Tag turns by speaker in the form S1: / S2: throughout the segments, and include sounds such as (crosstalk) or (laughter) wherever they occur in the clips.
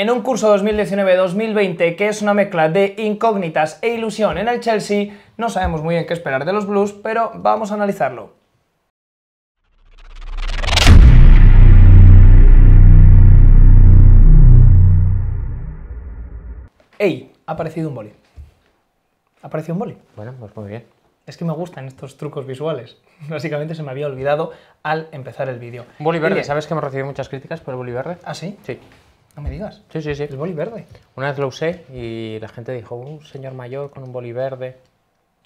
S1: En un curso 2019-2020 que es una mezcla de incógnitas e ilusión en el Chelsea, no sabemos muy bien qué esperar de los Blues, pero vamos a analizarlo. ¡Ey! Ha aparecido un boli. Ha aparecido
S2: un boli. Bueno, pues muy bien.
S1: Es que me gustan estos trucos visuales. (laughs) Básicamente se me había olvidado al empezar el vídeo. Boli verde,
S2: ¿sabes que hemos recibido muchas críticas por el boli verde? ¿Ah, sí? Sí. No me digas. Sí, sí, sí. El boli verde. Una vez lo usé y la gente dijo, un señor mayor con un boli verde.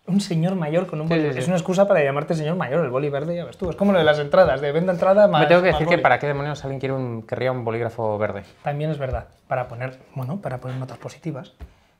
S1: Un señor mayor con un boli verde. Es una
S2: excusa para llamarte señor mayor, el boli verde, ya ves tú. Es como lo de
S1: las entradas, de venda entrada más. Me tengo que decir que para
S2: qué demonios alguien quiere querría un bolígrafo verde.
S1: También es verdad. Para poner, bueno, para poner notas positivas.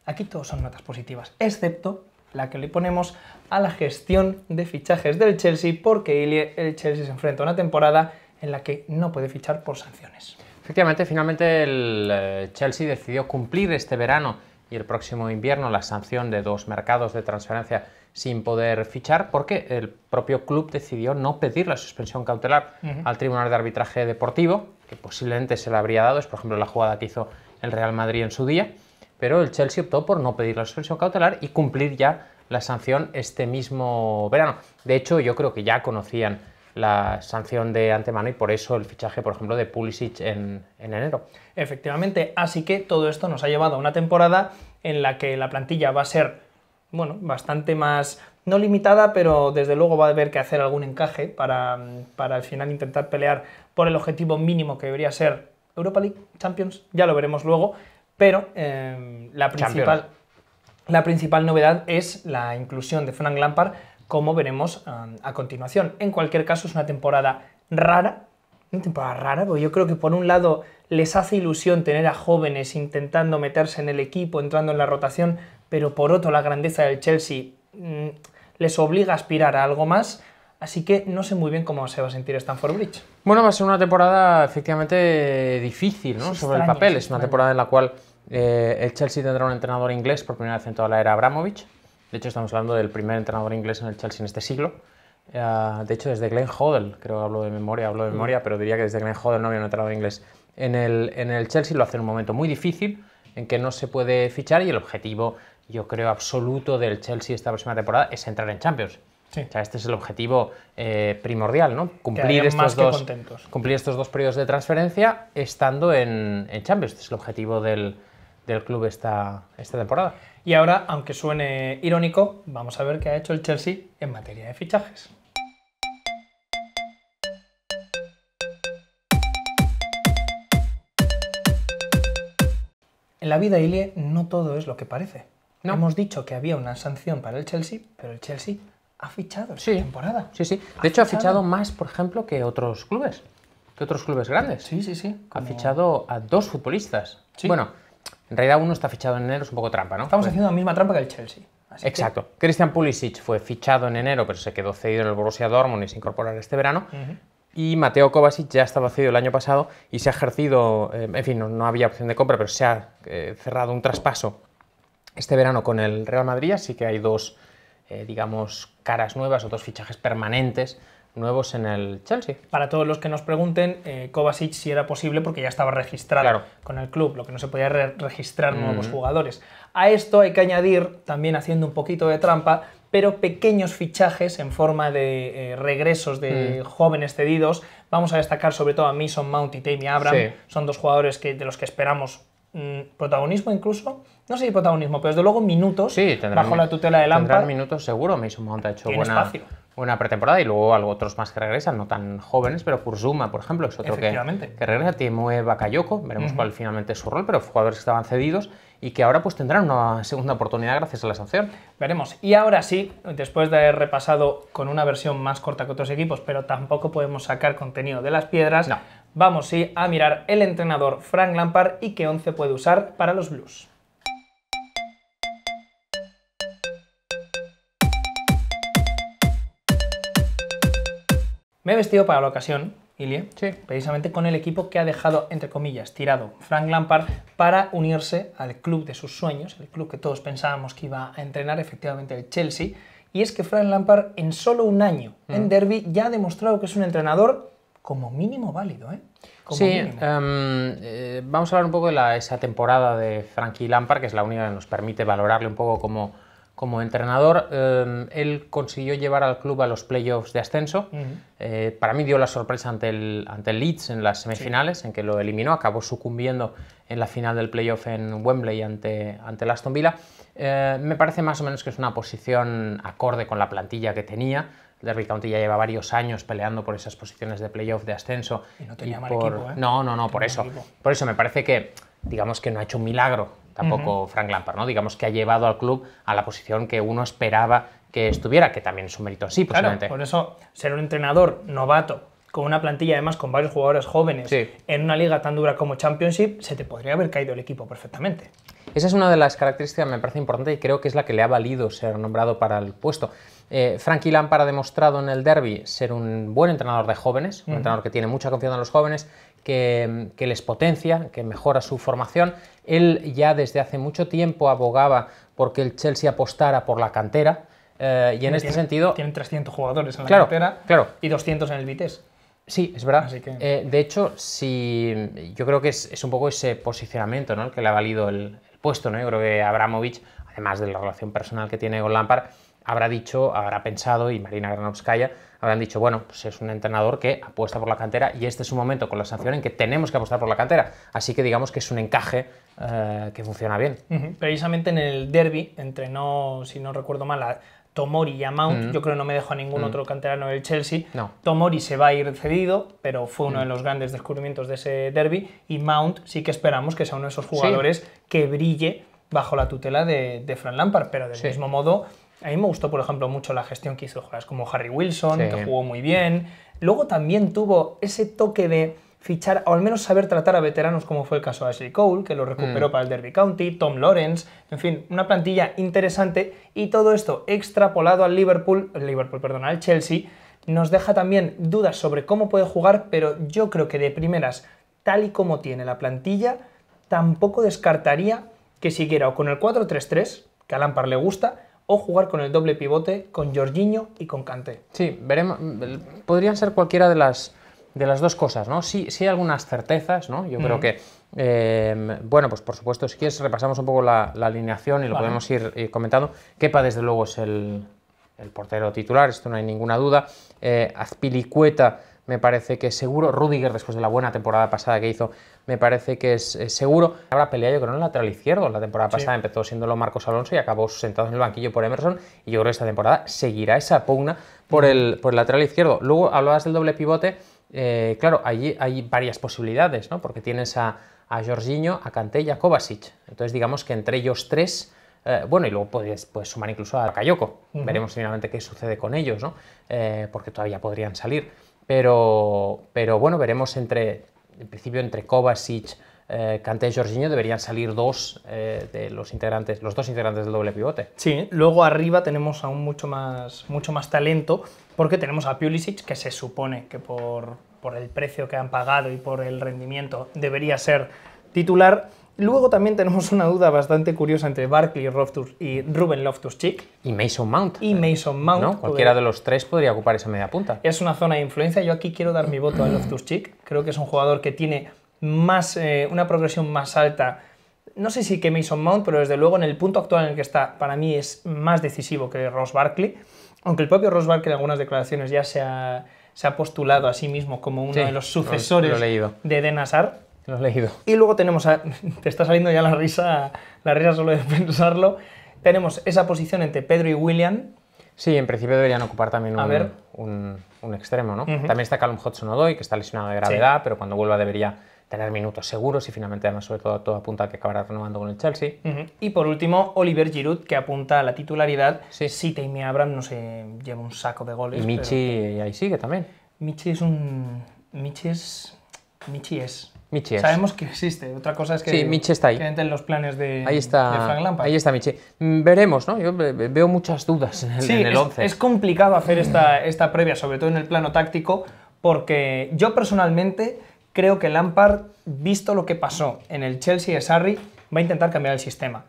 S1: Aquí todos son notas positivas, excepto la que le ponemos a la gestión de fichajes del Chelsea, porque el Chelsea se enfrenta a una temporada en la que no puede fichar por sanciones.
S2: Efectivamente, finalmente el eh, Chelsea decidió cumplir este verano y el próximo invierno la sanción de dos mercados de transferencia sin poder fichar porque el propio club decidió no pedir la suspensión cautelar al Tribunal de Arbitraje Deportivo, que posiblemente se la habría dado, es por ejemplo la jugada que hizo el Real Madrid en su día, pero el Chelsea optó por no pedir la suspensión cautelar y cumplir ya la sanción este mismo verano. De hecho, yo creo que ya conocían la sanción de antemano y por eso el fichaje, por ejemplo, de Pulisic en, enero.
S1: Efectivamente, así que todo esto nos ha llevado a una temporada en la que la plantilla va a ser, bueno, bastante más, no limitada, pero desde luego va a haber que hacer algún encaje para, para al final intentar pelear por el objetivo mínimo que debería ser Europa League, Champions, ya lo veremos luego, pero eh, la, principal, la, principal, novedad es la inclusión de Frank Lampard como veremos eh, a continuación. En cualquier caso, es una temporada rara, una temporada rara, porque yo creo que por un lado les hace ilusión tener a jóvenes intentando meterse en el equipo, entrando en la rotación, pero por otro la grandeza del Chelsea mm, les obliga a aspirar a algo más. Así que no sé muy bien cómo se va a sentir Stanford Bridge.
S2: Bueno, va a ser una temporada efectivamente difícil, ¿no? Sobre el papel. Es una temporada en la cual eh, el Chelsea tendrá un entrenador inglés por primera vez en toda la era Abramovich. De hecho, estamos hablando del primer entrenador inglés en el Chelsea en este siglo. Eh, de hecho, desde Glenn Hoddle, creo que hablo de memoria, hablo de mm. memoria, pero diría que desde Glenn Hoddle no había un entrenador inglés. En el, en el Chelsea lo hace en un momento muy difícil, en que no se puede fichar y el objetivo, yo creo, absoluto del Chelsea esta próxima temporada es entrar en Champions. este es el objetivo eh, primordial, ¿no? Cumplir estos, dos, cumplir estos dos periodos de transferencia estando en, en Champions. Este es el objetivo del, del club esta, esta temporada. Y ahora, aunque suene
S1: irónico, vamos a ver qué ha hecho el Chelsea en materia de fichajes. En la vida, Ilie, no todo es lo que parece. No. Hemos dicho que había una sanción para el Chelsea, pero el Chelsea ha fichado esta temporada.
S2: Sí, sí. De hecho, ha fichado más, por ejemplo, que otros clubes. Que otros clubes grandes. Sí, sí, sí. Ha fichado a dos futbolistas. Bueno, en realidad uno está fichado en enero, es un poco trampa, ¿no? Estamos haciendo la
S1: misma trampa que el Chelsea.
S2: Exacto. Christian Pulisic fue fichado en enero, pero se quedó cedido en el Borussia Dortmund y se incorporará este verano. Y Mateo Kovacic ya estaba cedido el año pasado y se ha ejercido, eh, en fin, no, había opción de compra, pero se ha eh, cerrado un traspaso este verano con el Real Madrid, así que hay dos, eh, digamos, caras nuevas o dos fichajes permanentes nuevos en el Chelsea. Para todos los que nos pregunten, eh, Kovacic sí era posible porque ya estaba registrado con el club,
S1: lo que no se podía registrar mm. nuevos jugadores. A esto hay que añadir, también haciendo un poquito de trampa, pero pequeños fichajes en forma de eh, regresos de mm. jóvenes cedidos. Vamos a destacar sobre todo a Mason Mount y Tammy Abraham. Son dos jugadores que, de los que esperamos mm, protagonismo incluso no sé si protagonismo, pero desde luego minutos
S2: bajo la tutela de Lampard. Tendrán minutos seguro, Mason Mount ha hecho buena, espacio una pretemporada y luego algo, otros más que regresan, no tan jóvenes, pero Kurzuma, por ejemplo, es otro que, regresa, Timue Bakayoko, veremos cuál finalmente es su rol, pero jugadores que estaban cedidos y que ahora pues tendrán una segunda oportunidad gracias a la sanción. Veremos.
S1: Y ahora sí, después de haber repasado con una versión más corta que otros equipos, pero tampoco podemos sacar contenido de las piedras, vamos sí a mirar el entrenador Frank Lampard y qué once puede usar para los Blues. Me he vestido para la ocasión, Ilie, precisamente con el equipo que ha dejado, entre comillas, tirado Frank Lampard para unirse al club de sus sueños, el club que todos pensábamos que iba a entrenar efectivamente el Chelsea. Y es que Frank Lampard en solo un año en mm. Derby ya ha demostrado que es un entrenador como mínimo válido. ¿eh?
S2: sí, em, eh, vamos a hablar un poco de esa temporada de Frankie Lampard, que es la única que nos permite valorarle un poco como como entrenador, eh, él consiguió llevar al club a los playoffs de ascenso. Eh, para mí dio la sorpresa ante el, ante el Leeds en las semifinales, en que lo eliminó, acabó sucumbiendo en la final del playoff en Wembley ante, ante el Aston Villa. Eh, me parece más o menos que es una posición acorde con la plantilla que tenía. Derby County ya lleva varios años peleando por esas posiciones de playoff de ascenso. Y no tenía por... no, no, no por eso. Por eso me parece que, digamos que no ha hecho un milagro tampoco Frank Lampard, ¿no? Digamos que ha llevado al club a la posición que uno esperaba que estuviera, que también es un mérito sí, posiblemente. por
S1: eso ser un
S2: entrenador novato
S1: con una plantilla además con varios jugadores jóvenes en una liga tan dura como Championship, se te podría haber caído el equipo perfectamente.
S2: Esa es una de las características, me parece importante, y creo que es la que le ha valido ser nombrado para el puesto. Eh, Frankie Lampard ha demostrado en el derby ser un buen entrenador de jóvenes, un entrenador que tiene mucha confianza en los jóvenes, que, les potencia, que mejora su formación. Él ya desde hace mucho tiempo abogaba porque el Chelsea apostara por la cantera. Eh, y en este sentido...
S1: Tienen 300 jugadores en la cantera
S2: y 200 en el Vitesse. Sí, es verdad. Eh, de hecho, si, yo creo que es, un poco ese posicionamiento ¿no? el que le ha valido el, puesto. ¿no? Yo creo que Abramovich, además de la relación personal que tiene con Lampard, habrá dicho, habrá pensado, y Marina Granovskaya habrán dicho, bueno, pues es un entrenador que apuesta por la cantera y este es un momento con la sanción en que tenemos que apostar por la cantera. Así que digamos que es un encaje eh, que funciona bien.
S1: Precisamente en el derby no si no recuerdo mal, Tomori y a Mount. Yo creo que no me dejo a ningún otro canterano del Chelsea. No. Tomori se va a ir cedido, pero fue uno de los grandes descubrimientos de ese derby. Y Mount sí que esperamos que sea uno de esos jugadores que brille bajo la tutela de, de Fran Lampard, pero del mismo modo a mí me gustó, por ejemplo, mucho la gestión que hizo jugadores como Harry Wilson, que jugó muy bien. Luego también tuvo ese toque de fichar, o al menos saber tratar a veteranos, como fue el caso de Ashley Cole, que lo recuperó mm. para el Derby County, Tom Lawrence, en fin, una plantilla interesante. Y todo esto extrapolado al Liverpool, Liverpool, perdón, al Chelsea, nos deja también dudas sobre cómo puede jugar, pero yo creo que de primeras, tal y como tiene la plantilla, tampoco descartaría que siguiera o con el 4-3-3, que a Lampard le gusta, o jugar con el doble pivote con Jorginho y con Kanté.
S2: Sí, veremos, podrían ser cualquiera de las, de las dos cosas, ¿no? Sí, hay algunas certezas, ¿no? Yo creo que, em, bueno, pues por supuesto, si quieres repasamos un poco la, alineación y lo podemos ir, comentando. Kepa, desde luego, es el, el, portero titular, esto no hay ninguna duda. Eh, Azpilicueta me parece que es seguro. Rudiger, después de la buena temporada pasada que hizo, me parece que es, seguro. Habrá pelea, yo creo, en el lateral izquierdo. La temporada pasada empezó siéndolo Marcos Alonso y acabó sentado en el banquillo por Emerson. Y yo creo que esta temporada seguirá esa pugna por mm. el, lateral izquierdo. Luego hablabas del doble pivote. Eh, claro, allí hay varias posibilidades, ¿no? Porque tienes a, a Jorginho, a Kanté y a Kovacic. Entonces, digamos que entre ellos tres. Eh, bueno, y luego puedes, sumar incluso a Kayoko. Veremos finalmente qué sucede con ellos, ¿no? Eh, porque todavía podrían salir. Pero, bueno, veremos entre, en principio, entre Kovacic, eh, y Jorginho deberían salir dos eh, de los integrantes, los dos integrantes del doble pivote. Sí, luego arriba
S1: tenemos aún mucho más, mucho más talento, porque tenemos a Pulisic, que se supone que por, por el precio que han pagado y por el rendimiento debería ser titular. Luego también tenemos una duda bastante curiosa entre Barkley Loftus y Ruben Loftus-Cheek. Y Mason
S2: Mount. Y Mason Mount. ¿no? Cualquiera de los tres podría ocupar esa media punta.
S1: Es una zona de influencia. Yo aquí quiero dar mi voto a Loftus-Cheek. Creo que es un jugador que tiene más, eh, una progresión más alta. No sé si que Mason Mount, pero desde luego en el punto actual en el que está, para mí es más decisivo que Ross Barkley. Aunque el propio Ross Barkley en algunas declaraciones ya se ha, postulado a sí mismo como uno de los sucesores de de Denasar. Lo he leído. Y luego tenemos, (laughs) te está saliendo ya la risa, la risa solo de (laughs) pensarlo, tenemos esa posición entre Pedro y William.
S2: Sí, en principio deberían ocupar también un, extremo, ¿no? También está Calum Hudson-Odoi, que está lesionado de gravedad, pero cuando vuelva debería tener minutos seguros y finalmente además sobre todo todo apunta a que acabará renovando con el Chelsea. Y por último, Oliver Giroud que apunta a la titularidad. Sí.
S1: Si Abraham no se lleva un saco de goles. Y
S2: Michi ahí sigue también. Michi es
S1: un... Michi es... Michi es... Sabemos que existe, otra cosa es que, sí, está ahí. en los planes de, ahí está, Ahí
S2: está Michi. Mm, veremos, ¿no? Yo veo muchas dudas en el, 11. Es,
S1: complicado hacer esta, esta previa, sobre todo en el plano táctico, porque yo personalmente creo que Lampard, visto lo que pasó en el Chelsea de Sarri, va a intentar cambiar el sistema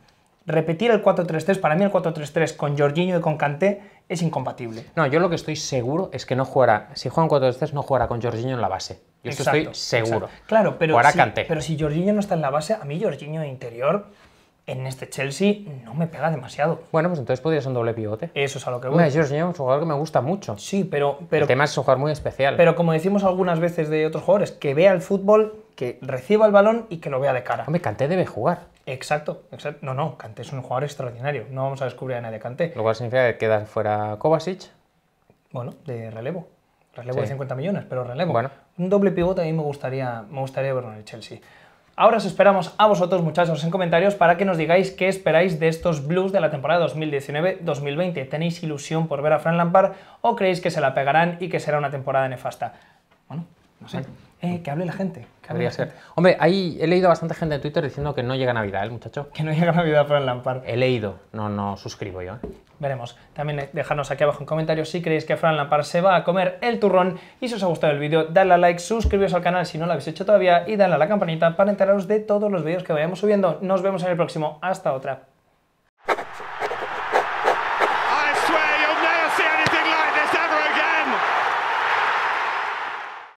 S1: repetir el 4-3-3, para mí el 4-3-3 con Jorginho y con Kanté es incompatible.
S2: No, yo lo que estoy seguro es que no jugará, si juega juegan 4-3-3 no jugará con Jorginho en la base. Yo estoy seguro. Claro, pero si, pero
S1: si Jorginho no está en la base, a mí Jorginho
S2: de interior en este Chelsea no me pega demasiado. Bueno, pues entonces podría ser un doble pivote. Eso es a lo que voy. es un jugador que me gusta mucho. Sí, pero, pero... El tema es un jugador muy especial. Pero como
S1: decimos algunas veces de otros jugadores, que vea el fútbol, que reciba el balón y que lo vea de cara. Hombre,
S2: Kanté debe jugar.
S1: Exacto, exacto. No, no, Kanté es un jugador extraordinario. No vamos a descubrir a nadie de Kanté.
S2: Lo cual significa que queda fuera Kovacic.
S1: Bueno, de relevo. Relevo de 50 millones, pero relevo. Bueno. Un doble pivote a mí me gustaría, me gustaría verlo en el Chelsea. Ahora os esperamos a vosotros, muchachos, en comentarios para que nos digáis qué esperáis de estos Blues de la temporada 2019-2020. ¿Tenéis ilusión por ver a Fran Lampard o creéis que se la pegarán y que será una temporada nefasta? Bueno, no sé. Eh, mm. que hable la gente. ser.
S2: Hombre, ahí he leído bastante gente en Twitter diciendo que no llega Navidad, el ¿eh, muchacho. Que no llega Navidad Fran Lampard. He leído, no, no suscribo yo. ¿eh?
S1: Veremos. También dejadnos aquí abajo en comentarios si creéis que Fran Lampard se va a comer el turrón. Y si os ha gustado el vídeo, dadle a like, suscribiros al canal si no lo habéis hecho todavía y dadle a la campanita para enteraros de todos los vídeos que vayamos subiendo. Nos vemos en el próximo. Hasta otra.